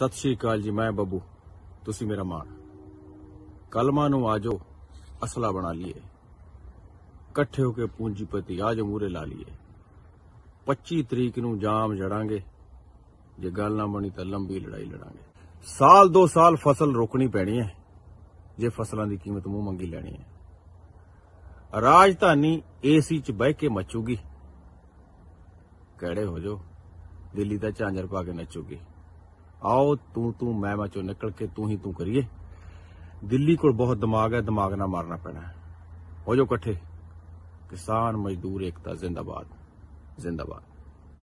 ਸਤਿ ਸ਼੍ਰੀ ਅਕਾਲ ਜੀ ਮੈਂ ਬੱਬੂ ਤੁਸੀਂ ਮੇਰਾ ਮਾਣ ਕਲਮਾ ਨੂੰ ਆਜੋ ਅਸਲਾ ਬਣਾ ਲਈਏ ਇਕੱਠੇ ਹੋ ਕੇ ਪੂੰਜੀਪਤੀ ਆਜੋ ਮੂਰੇ ਲਾ ਲਈਏ 25 ਤਰੀਕ ਨੂੰ ਜਾਮ ਜੜਾਂਗੇ ਜੇ ਗੱਲ ਨਾ ਬਣੀ ਤਾਂ ਲੰਬੀ ਲੜਾਈ ਲੜਾਂਗੇ ਸਾਲ 2 ਸਾਲ ਫਸਲ ਰੁਕਣੀ ਪੈਣੀ ਹੈ ਜੇ ਫਸਲਾਂ ਦੀ ਕੀਮਤ ਮੂੰਹ ਮੰਗੀ ਲੈਣੀ ਹੈ ਰਾਜਧਾਨੀ ਏਸੀ 'ਚ ਬਹਿ ਕੇ ਮਚੂਗੀ ਕਿਹੜੇ ਹੋ ਜੋ ਦਿੱਲੀ ਦਾ ਝਾਂਜਰ ਪਾ ਕੇ ਨੱਚੂਗੀ आओ तू तू मैं मैं चो निकल के तू ही तू करिए दिल्ली को बहुत दिमाग है दिमाग ना मारना पैना है हो जाओ कट्ठे किसान मजदूर एकता जिंदाबाद जिंदाबाद